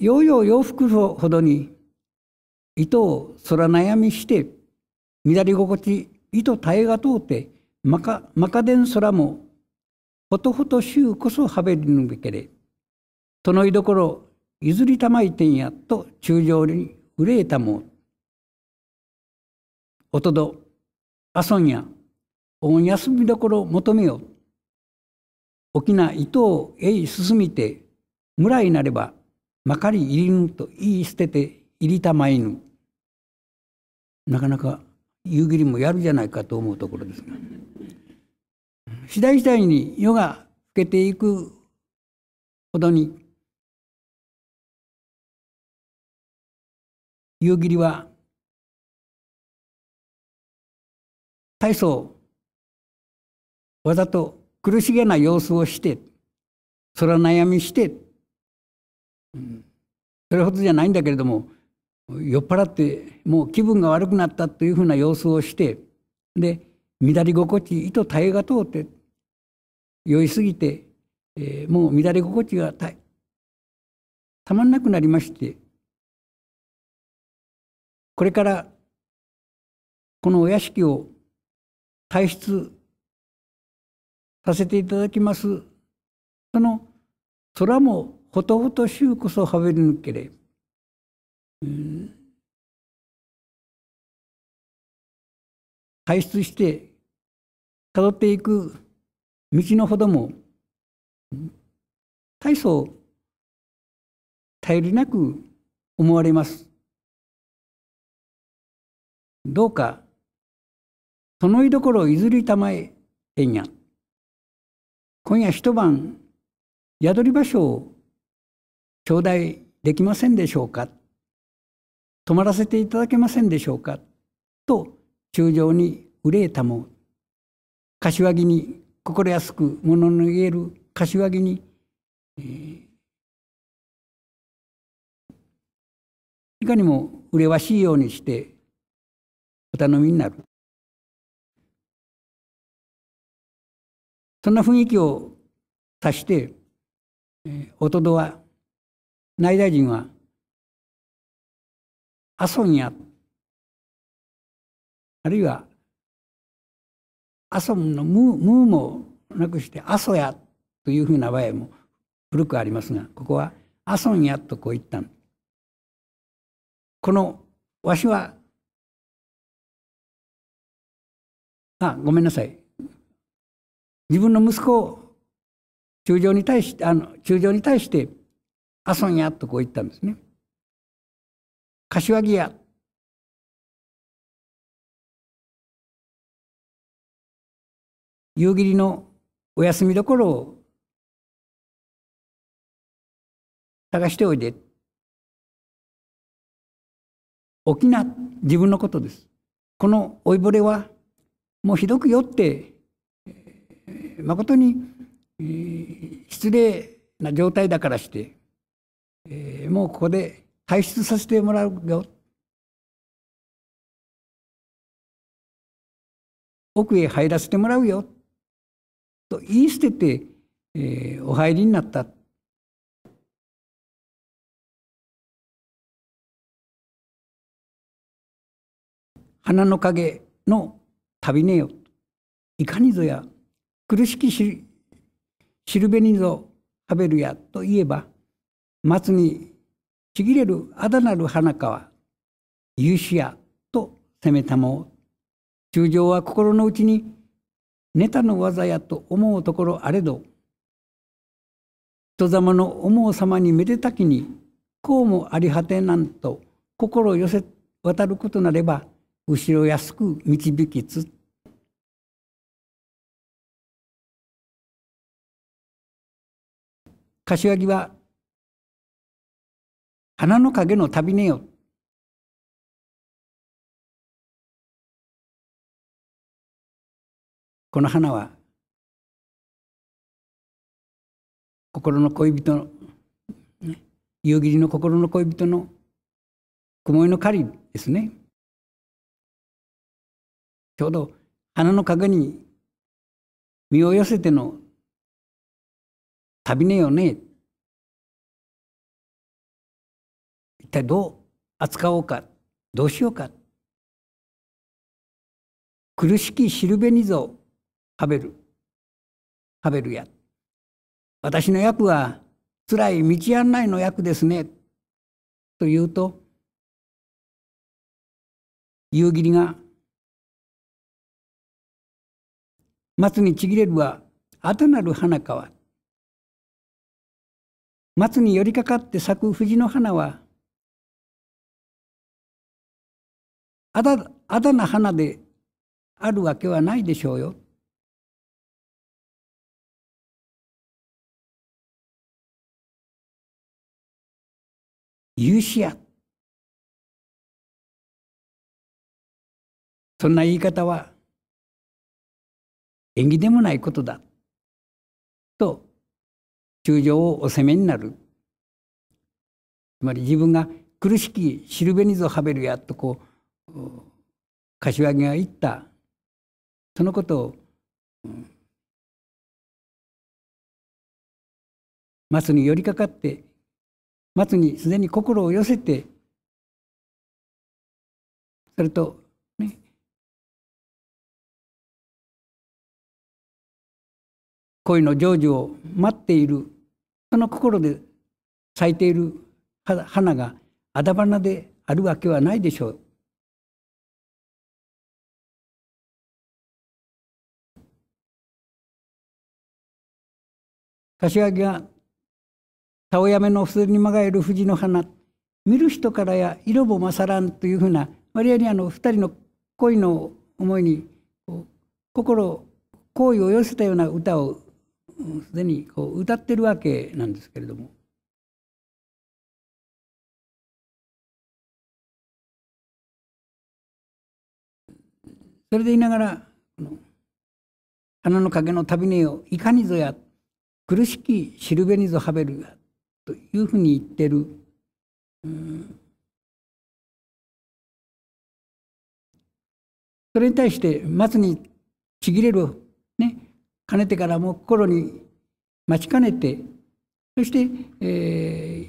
ようよう洋服ほどに糸を空悩みして乱れ心地糸耐えが通ってまかまかでん空もほとほと衆こそはべりぬべけれとのいどころ譲りたまいてんやと中将に憂えたもおとどあそんやおん休みどころ求めよ沖な糸をえい進みて村になればまかり入りぬと言い捨てて入りたまいぬなかなか夕霧もやるじゃないかと思うところですが次第次第に夜が更けていくほどに夕霧は大層わざと苦しげな様子をして空悩みしてそれほどじゃないんだけれども酔っ払ってもう気分が悪くなったというふうな様子をしてで乱れ心地糸耐えが通って酔いすぎて、えー、もう乱れ心地がたたまんなくなりましてこれからこのお屋敷を退出させていただきますその空もほとほとしゅうこそはべりぬけれ。うん、排出して辿っていく道のほども大層頼りなく思われます。どうかその居所譲りたまええんや今夜一晩宿り場所を頂戴できませんでしょうか泊まらせていただけませんでしょうかと中将に憂えたも柏木に心安く物の言える柏木に、えー、いかにも憂わしいようにしてお頼みになるそんな雰囲気を足して、えー、おとどは内大臣は阿蘇にああるいは阿蘇のムムーもなくして阿蘇やというふうな場合も古くありますがここは阿蘇やとこう言ったこのわしはあごめんなさい自分の息子を中将に対してあの中将に対して阿蘇屋とこう言ったんですね。柏木屋。夕霧のお休みどころを探しておいで。沖縄、自分のことです。この老いぼれはもうひどく酔って、誠に、失礼な状態だからしてえー、もうここで退出させてもらうよ。奥へ入らせてもらうよ。と言い捨てて、えー、お入りになった。花の影の旅ねよ。いかにぞや、苦しきししるべにぞ、食べるやと言えば、松にちぎれるあだなる花川勇士やとせめたも中将は心の内にネタの技やと思うところあれど人様の思う様にめでたきにこうもあり果てなんと心寄せ渡ることなれば後ろ安く導きつ柏木は花の影の旅ねよ。この花は心の恋人の、夕霧の心の恋人の雲井の狩りですねちょうど花の陰に身を寄せての旅ねよね一体どう扱おうかどうしようか苦しきしるべにぞハベルハベルや私の役はつらい道案内の役ですねと言うと夕霧が松にちぎれるはあたなる花かは松に寄りかかって咲く藤の花はあだあだな花であるわけはないでしょうよ。許しや。そんな言い方は縁起でもないことだ。と、中将をお責めになる。つまり自分が苦しきしるべにぞはべるやとこう柏木が言ったそのことを、うん、松に寄りかかって松にすでに心を寄せてそれと、ね、恋の成就を待っているその心で咲いている花があだ花であるわけはないでしょう。柏木は、田植やめの普通にまがえる藤の花、見る人からや色も勝らんというふうな、割合にあの二人の恋の思いに、心、好意を寄せたような歌をすでにこう歌ってるわけなんですけれども。それでいながら「花の影の旅ねよいかにぞや」苦しきシルベニゾ・ハベルがというふうに言ってる、うん、それに対して松にちぎれるねかねてからも心に待ちかねてそして、えー、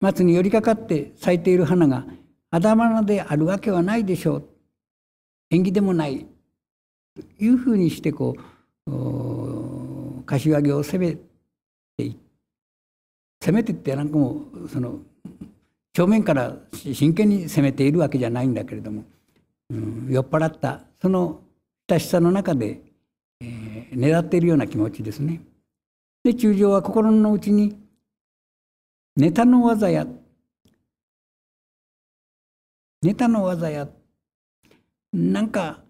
松に寄りかかって咲いている花が頭花であるわけはないでしょう縁起でもないというふうにしてこう柏木を攻めて攻めてってなんかもうその正面から真剣に攻めているわけじゃないんだけれども、うん、酔っ払ったその親しさの中で、えー、狙っているような気持ちですね。で中将は心の内に「ネタの技や」「ネタの技や」なんか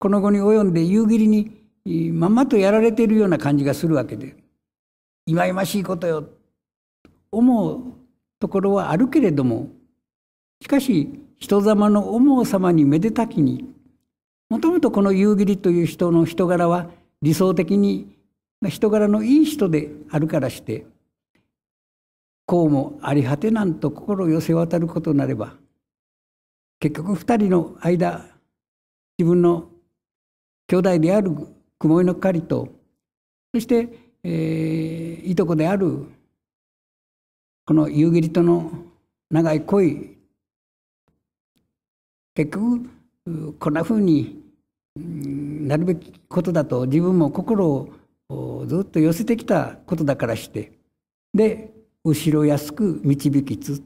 この後に及んで夕霧にまんまとやられているような感じがするわけで忌々しいことよと思うところはあるけれどもしかし人様の思う様にめでたきにもともとこの夕霧という人の人柄は理想的に人柄のいい人であるからしてこうもあり果てなんと心寄せ渡ることなれば結局二人の間自分の兄弟である雲井の狩りとそして、えー、いとこであるこの夕霧との長い恋結局こんなふうになるべきことだと自分も心をずっと寄せてきたことだからしてで後ろ安く導きつ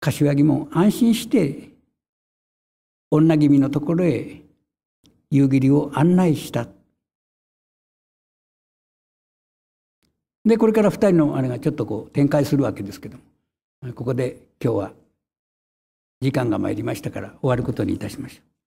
柏木も安心して女気味のところへ夕霧を案内したでこれから2人のあれがちょっとこう展開するわけですけどもここで今日は時間が参りましたから終わることにいたしましょう。